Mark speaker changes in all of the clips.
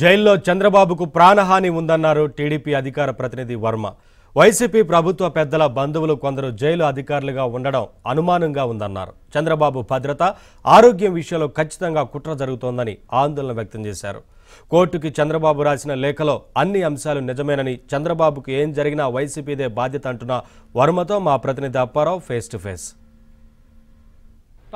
Speaker 1: జైల్లో చంద్రబాబుకు ప్రాణహాని ఉందన్నారు టీడీపీ అధికార ప్రతినిధి వర్మ వైసీపీ ప్రభుత్వ పెద్దల బంధువులు కొందరు జైలు అధికారులుగా ఉండడం అనుమానంగా ఉందన్నారు చంద్రబాబు భద్రత ఆరోగ్యం విషయంలో ఖచ్చితంగా కుట్ర జరుగుతోందని ఆందోళన వ్యక్తం చేశారు కోర్టుకి చంద్రబాబు రాసిన లేఖలో అన్ని అంశాలు నిజమేనని చంద్రబాబుకు ఏం జరిగినా వైసీపీదే బాధ్యత అంటున్న వర్మతో మా ప్రతినిధి Apparao face to face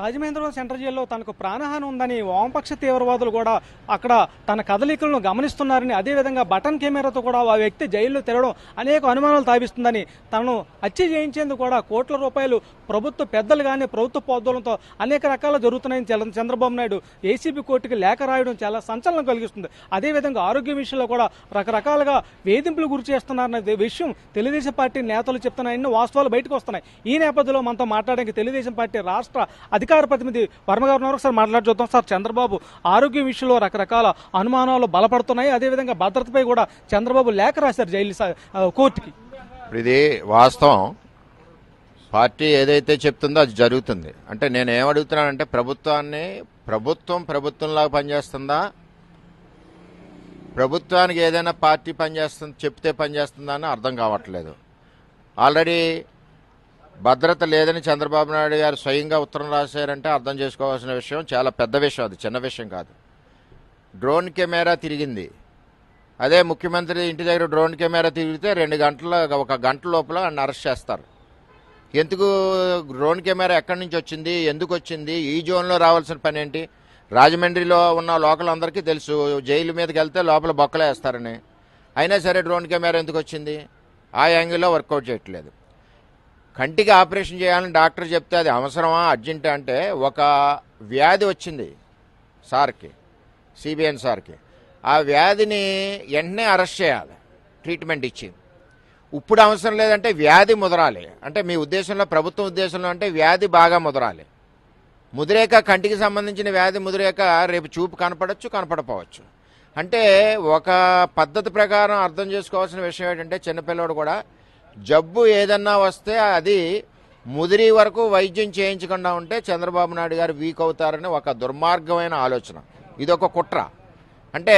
Speaker 1: Rajamahendravaram central జైల్లో తనకు ప్రాణహాని ఉందని వామపక్ష తీవ్రవాదులు కూడా అక్కడ తన కదలికలను గమనిస్తున్నారని అదేవిధంగా బటన్ కెమెరాతో కూడా ఆ వ్యక్తి జైల్లో తెరడం అనేక అనుమానాలు తాపిస్తుందని తనను హత్య చేయించేందుకు కూడా కోట్ల రూపాయలు ప్రభుత్వ పెద్దలు కానీ ప్రభుత్వ పోద్దులతో అనేక రకాల జరుగుతున్నాయని చంద్రబాబు నాయుడు ఏసీబీ కోర్టుకి లేఖ రాయడం చాలా సంచలనం కలిగిస్తుంది అదేవిధంగా ఆరోగ్య విషయంలో కూడా రకరకాలుగా వేధింపులు గురి చేస్తున్నారనే విషయం తెలుగుదేశం పార్టీ నేతలు చెప్తున్నాయని వాస్తవాలు బయటకు వస్తున్నాయి ఈ నేపథ్యంలో మనతో మాట్లాడడానికి తెలుగుదేశం పార్టీ రాష్ట్ర అధిక అధికార ప్రతినిధి వర్మగారు ఒకసారి మాట్లాడి చూద్దాం సార్ చంద్రబాబు ఆరోగ్యం విషయంలో రకరకాల అనుమానాలు బలపడుతున్నాయి అదేవిధంగా భద్రతపై కూడా చంద్రబాబు లేఖ రాశారు జైలు కోర్టుకి
Speaker 2: ఇది వాస్తవం పార్టీ ఏదైతే చెప్తుందో అది జరుగుతుంది అంటే నేను ఏమడుగుతున్నానంటే ప్రభుత్వాన్ని ప్రభుత్వం ప్రభుత్వంలాగా పనిచేస్తుందా ప్రభుత్వానికి ఏదైనా పార్టీ పనిచేస్తుంది చెప్తే పనిచేస్తుందా అని అర్థం కావట్లేదు ఆల్రెడీ భద్రత లేదని చంద్రబాబు నాయుడు గారు స్వయంగా ఉత్తరం రాశారంటే అర్థం చేసుకోవాల్సిన విషయం చాలా పెద్ద విషయం అది చిన్న విషయం కాదు డ్రోన్ కెమెరా తిరిగింది అదే ముఖ్యమంత్రి ఇంటి దగ్గర డ్రోన్ కెమెరా తిరిగితే రెండు గంటల ఒక గంట లోపల ఆయన అరెస్ట్ చేస్తారు ఎందుకు డ్రోన్ కెమెరా ఎక్కడి నుంచి వచ్చింది ఎందుకు వచ్చింది ఈ జోన్లో రావాల్సిన పని ఏంటి రాజమండ్రిలో ఉన్న లోకల్ అందరికీ తెలుసు జైలు మీదకి వెళ్తే లోపల బొక్కలేస్తారని అయినా సరే డ్రోన్ కెమెరా ఎందుకు వచ్చింది ఆ యాంగిల్లో వర్కౌట్ చేయట్లేదు కంటికి ఆపరేషన్ చేయాలని డాక్టర్ చెప్తే అది అవసరమా అర్జెంట్ అంటే ఒక వ్యాధి వచ్చింది సార్కి సిబిఎన్ సార్కి ఆ వ్యాధిని వెంటనే అరెస్ట్ చేయాలి ట్రీట్మెంట్ ఇచ్చి ఇప్పుడు అవసరం లేదంటే వ్యాధి ముదరాలి అంటే మీ ఉద్దేశంలో ప్రభుత్వం ఉద్దేశంలో అంటే వ్యాధి బాగా ముదరాలి ముదిరేక కంటికి సంబంధించిన వ్యాధి ముదిరేక రేపు చూపు కనపడచ్చు కనపడపోవచ్చు అంటే ఒక పద్ధతి ప్రకారం అర్థం చేసుకోవాల్సిన విషయం ఏంటంటే చిన్నపిల్లడు కూడా జబ్బు ఏదన్నా వస్తే అది ముదిరి వరకు వైద్యం చేయించకుండా ఉంటే చంద్రబాబు నాయుడు గారు వీక్ అవుతారని ఒక దుర్మార్గమైన ఆలోచన ఇది ఒక కుట్ర అంటే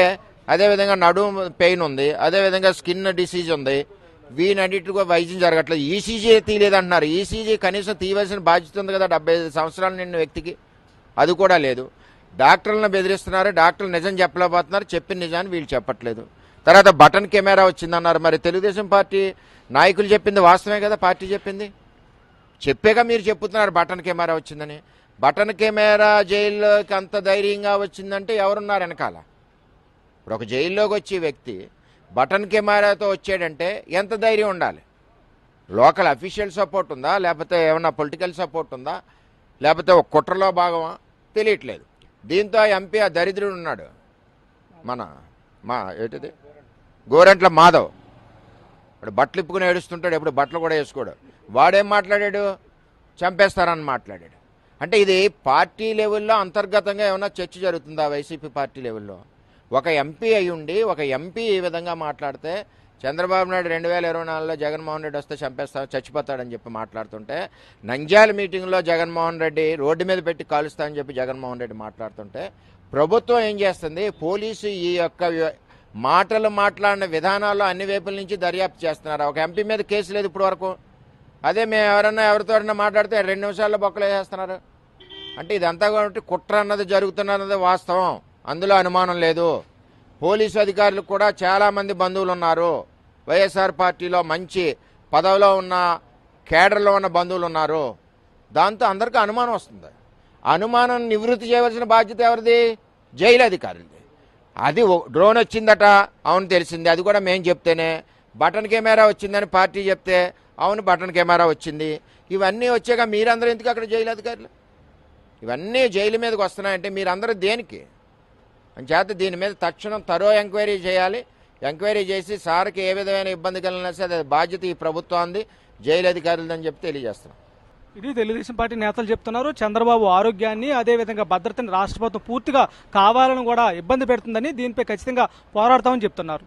Speaker 2: అదేవిధంగా నడుము పెయిన్ ఉంది అదేవిధంగా స్కిన్ డిసీజ్ ఉంది వీనన్నిటిగా వైద్యం జరగట్లేదు ఈసీజీ తీయలేదంటున్నారు ఈసీజీ కనీసం తీయవలసిన బాధ్యత ఉంది కదా డెబ్బై ఐదు సంవత్సరాలు నిన్న వ్యక్తికి అది కూడా లేదు డాక్టర్లను బెదిరిస్తున్నారు డాక్టర్లు నిజం చెప్పలేకపోతున్నారు చెప్పిన నిజాన్ని వీళ్ళు చెప్పట్లేదు తర్వాత బటన్ కెమెరా వచ్చిందన్నారు మరి తెలుగుదేశం పార్టీ నాయకులు చెప్పింది వాస్తవమే కదా పార్టీ చెప్పింది చెప్పాక మీరు చెప్తున్నారు బటన్ కెమెరా వచ్చిందని బటన్ కెమెరా జైల్లోకి అంత ధైర్యంగా వచ్చిందంటే ఎవరున్నారు వెనకాల ఇప్పుడు ఒక జైల్లోకి వచ్చే వ్యక్తి బటన్ కెమెరాతో వచ్చాడంటే ఎంత ధైర్యం ఉండాలి లోకల్ అఫీషియల్ సపోర్ట్ ఉందా లేకపోతే ఏమన్నా పొలిటికల్ సపోర్ట్ ఉందా లేకపోతే ఒక కుట్రలో భాగమా తెలియట్లేదు దీంతో ఎంపీ ఆ దరిద్రుడు ఉన్నాడు మన మా ఏంటిది గోరంట్ల మాధవ్ ఇప్పుడు బట్టలు ఇప్పుకుని ఏడుస్తుంటాడు ఎప్పుడు బట్టలు కూడా వేసుకోడు వాడేం మాట్లాడాడు చంపేస్తారని మాట్లాడాడు అంటే ఇది పార్టీ లెవెల్లో అంతర్గతంగా ఏమైనా చర్చ జరుగుతుందా వైసీపీ పార్టీ లెవెల్లో ఒక ఎంపీ అయ్యుండి ఒక ఎంపీ ఈ విధంగా మాట్లాడితే చంద్రబాబు నాయుడు రెండు వేల ఇరవై నాలుగులో జగన్మోహన్ రెడ్డి వస్తే చంపేస్తా చచ్చిపోతాడని చెప్పి మాట్లాడుతుంటే నంజాల మీటింగ్లో జగన్మోహన్ రెడ్డి రోడ్డు మీద పెట్టి కాలుస్తామని చెప్పి జగన్మోహన్ రెడ్డి మాట్లాడుతుంటే ప్రభుత్వం ఏం చేస్తుంది పోలీసు ఈ యొక్క మాటలు మాట్లాడిన విధానాల్లో అన్ని వైపుల నుంచి దర్యాప్తు చేస్తున్నారు ఒక ఎంపీ మీద కేసు లేదు ఇప్పుడు వరకు అదే మేము ఎవరన్నా ఎవరితో మాట్లాడితే రెండు నిమిషాల్లో బొక్కలు వేసేస్తున్నారు అంటే ఇదంతా కాబట్టి కుట్ర అన్నది జరుగుతున్నది వాస్తవం అందులో అనుమానం లేదు పోలీసు అధికారులు కూడా చాలామంది బంధువులు ఉన్నారు వైఎస్ఆర్ పార్టీలో మంచి పదవిలో ఉన్న కేడర్లో ఉన్న బంధువులు ఉన్నారు దాంతో అందరికీ అనుమానం వస్తుంది అనుమానం నివృత్తి చేయవలసిన బాధ్యత ఎవరిది జైలు అధికారులది అది డ్రోన్ వచ్చిందట అవును తెలిసింది అది కూడా మేము చెప్తేనే బటన్ కెమెరా వచ్చిందని పార్టీ చెప్తే అవును బటన్ కెమెరా వచ్చింది ఇవన్నీ వచ్చాక మీరందరూ ఎందుకు అక్కడ జైలు అధికారులు ఇవన్నీ జైలు మీదకి వస్తున్నాయంటే మీరందరూ దేనికి చేత దీని మీద తక్షణం తరో ఎంక్వైరీ చేయాలి ఎంక్వైరీ చేసి సార్కి ఏ విధమైన ఇబ్బంది కలిగినా సరే అది బాధ్యత ఈ ప్రభుత్వం అంది జైలు అధికారులదని చెప్పి తెలియజేస్తున్నాం
Speaker 1: ఇది తెలుగుదేశం పార్టీ నేతలు చెప్తున్నారు చంద్రబాబు ఆరోగ్యాన్ని అదేవిధంగా భద్రతని రాష్ట్ర ప్రభుత్వం పూర్తిగా కావాలని కూడా ఇబ్బంది పెడుతుందని దీనిపై ఖచ్చితంగా పోరాడతామని చెప్తున్నారు